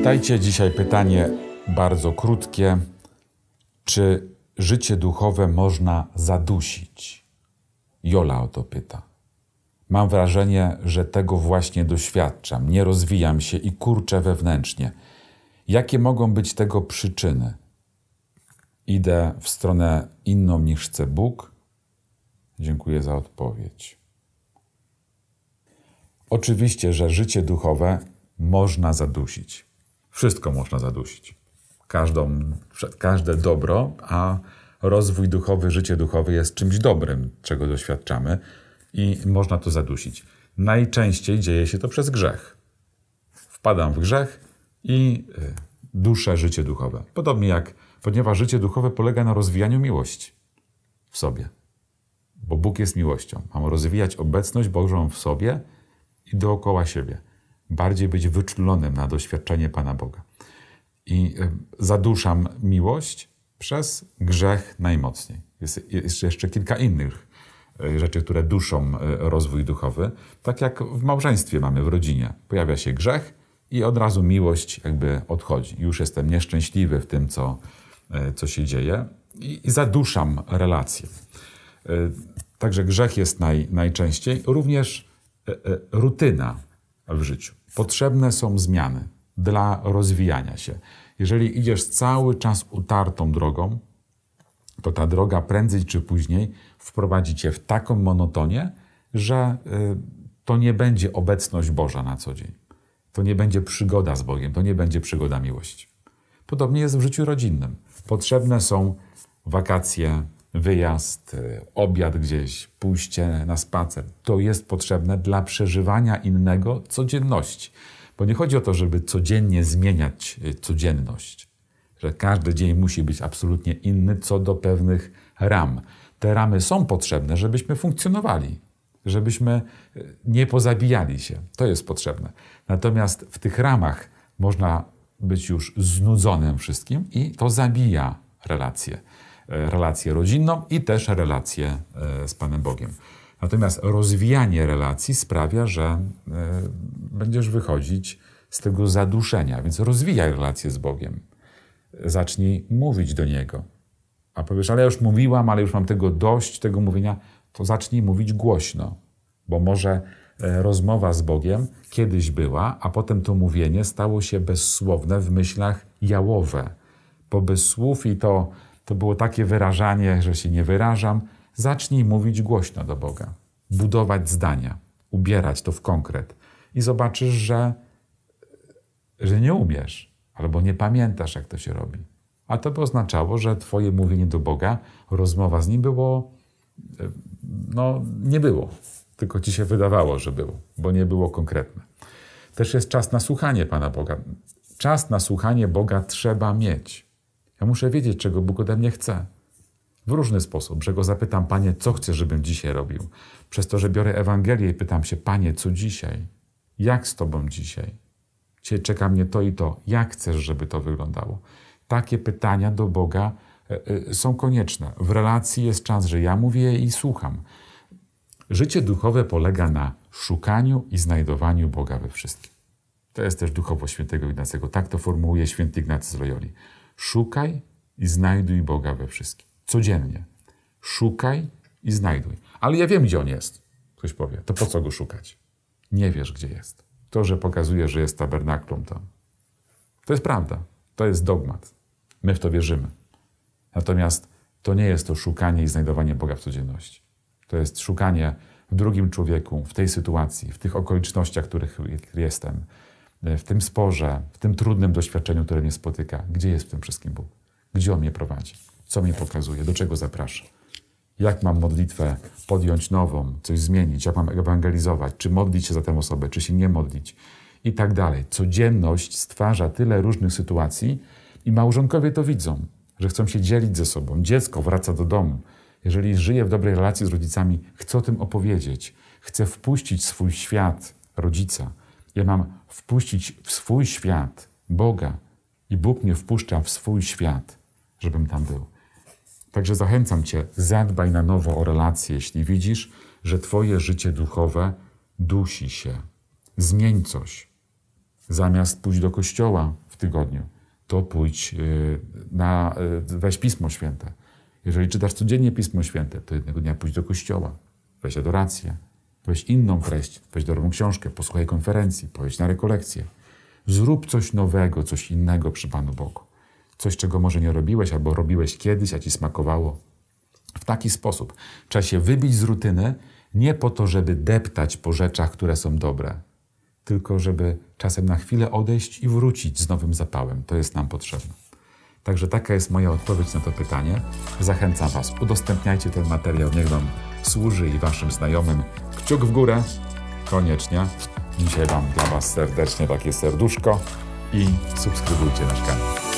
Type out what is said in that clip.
Witajcie. Dzisiaj pytanie bardzo krótkie. Czy życie duchowe można zadusić? Jola o to pyta. Mam wrażenie, że tego właśnie doświadczam. Nie rozwijam się i kurczę wewnętrznie. Jakie mogą być tego przyczyny? Idę w stronę inną niż chce Bóg? Dziękuję za odpowiedź. Oczywiście, że życie duchowe można zadusić. Wszystko można zadusić. Każdą, każde dobro, a rozwój duchowy, życie duchowe jest czymś dobrym, czego doświadczamy i można to zadusić. Najczęściej dzieje się to przez grzech. Wpadam w grzech i y, duszę życie duchowe. Podobnie jak, ponieważ życie duchowe polega na rozwijaniu miłości w sobie. Bo Bóg jest miłością. Mam rozwijać obecność Bożą w sobie i dookoła siebie bardziej być wyczulonym na doświadczenie Pana Boga. I e, zaduszam miłość przez grzech najmocniej. Jest, jeszcze kilka innych e, rzeczy, które duszą e, rozwój duchowy. Tak jak w małżeństwie mamy, w rodzinie. Pojawia się grzech i od razu miłość jakby odchodzi. Już jestem nieszczęśliwy w tym, co, co się dzieje i, i zaduszam relacje. Także grzech jest naj, najczęściej. Również rutyna w życiu. Potrzebne są zmiany dla rozwijania się. Jeżeli idziesz cały czas utartą drogą, to ta droga prędzej czy później wprowadzi cię w taką monotonię, że y, to nie będzie obecność Boża na co dzień. To nie będzie przygoda z Bogiem, to nie będzie przygoda miłości. Podobnie jest w życiu rodzinnym. Potrzebne są wakacje, wyjazd, y, obiad gdzieś, pójście na spacer. To jest potrzebne dla przeżywania innego codzienności. Bo nie chodzi o to, żeby codziennie zmieniać y, codzienność, że każdy dzień musi być absolutnie inny co do pewnych ram. Te ramy są potrzebne, żebyśmy funkcjonowali, żebyśmy y, nie pozabijali się. To jest potrzebne. Natomiast w tych ramach można być już znudzonym wszystkim i to zabija relacje. E, relację rodzinną i też relację e, z Panem Bogiem. Natomiast rozwijanie relacji sprawia, że e, będziesz wychodzić z tego zaduszenia, więc rozwijaj relację z Bogiem. Zacznij mówić do Niego. A powiesz, ale ja już mówiłam, ale już mam tego dość, tego mówienia, to zacznij mówić głośno, bo może rozmowa z Bogiem kiedyś była, a potem to mówienie stało się bezsłowne w myślach jałowe. Bo bez słów i to to było takie wyrażanie, że się nie wyrażam. Zacznij mówić głośno do Boga, budować zdania, ubierać to w konkret i zobaczysz, że, że nie umiesz albo nie pamiętasz, jak to się robi. A to by oznaczało, że Twoje mówienie do Boga, rozmowa z Nim było, e, no nie było, tylko Ci się wydawało, że było, bo nie było konkretne. Też jest czas na słuchanie Pana Boga. Czas na słuchanie Boga trzeba mieć. Ja muszę wiedzieć, czego Bóg ode mnie chce. W różny sposób, że go zapytam, Panie, co chcesz, żebym dzisiaj robił? Przez to, że biorę Ewangelię i pytam się, Panie, co dzisiaj? Jak z Tobą dzisiaj? cię czeka mnie to i to. Jak chcesz, żeby to wyglądało? Takie pytania do Boga e, e, są konieczne. W relacji jest czas, że ja mówię i słucham. Życie duchowe polega na szukaniu i znajdowaniu Boga we wszystkim. To jest też duchowo świętego Ignacego. Tak to formułuje święty Ignacy z Loyoli. Szukaj i znajduj Boga we wszystkim. Codziennie. Szukaj i znajduj. Ale ja wiem, gdzie On jest. Ktoś powie, to po co Go szukać? Nie wiesz, gdzie jest. To, że pokazuje, że jest tabernaklum tam. To jest prawda. To jest dogmat. My w to wierzymy. Natomiast to nie jest to szukanie i znajdowanie Boga w codzienności. To jest szukanie w drugim człowieku, w tej sytuacji, w tych okolicznościach, w których jestem, E, w tym sporze, w tym trudnym doświadczeniu, które mnie spotyka, gdzie jest w tym wszystkim Bóg? Gdzie On mnie prowadzi? Co mnie pokazuje? Do czego zaprasza? Jak mam modlitwę podjąć nową, coś zmienić? Jak mam ewangelizować? Czy modlić się za tę osobę, czy się nie modlić? I tak dalej. Codzienność stwarza tyle różnych sytuacji i małżonkowie to widzą, że chcą się dzielić ze sobą. Dziecko wraca do domu. Jeżeli żyje w dobrej relacji z rodzicami, chce o tym opowiedzieć. Chce wpuścić swój świat rodzica – ja mam wpuścić w swój świat Boga i Bóg mnie wpuszcza w swój świat, żebym tam był. Także zachęcam Cię, zadbaj na nowo o relacje, jeśli widzisz, że Twoje życie duchowe dusi się. Zmień coś. Zamiast pójść do kościoła w tygodniu, to pójdź y, na, y, weź Pismo Święte. Jeżeli czytasz codziennie Pismo Święte, to jednego dnia pójdź do kościoła, weź adorację, Powiedz inną treść, weź dobrą książkę, posłuchaj konferencji, pojedź na rekolekcję. Zrób coś nowego, coś innego przy Panu Bogu. Coś, czego może nie robiłeś, albo robiłeś kiedyś, a ci smakowało. W taki sposób trzeba się wybić z rutyny, nie po to, żeby deptać po rzeczach, które są dobre, tylko żeby czasem na chwilę odejść i wrócić z nowym zapałem. To jest nam potrzebne. Także taka jest moja odpowiedź na to pytanie. Zachęcam Was, udostępniajcie ten materiał, niech Wam służy i waszym znajomym. Kciuk w górę, koniecznie. Dzisiaj wam dla was serdecznie takie serduszko i subskrybujcie nasz kanał.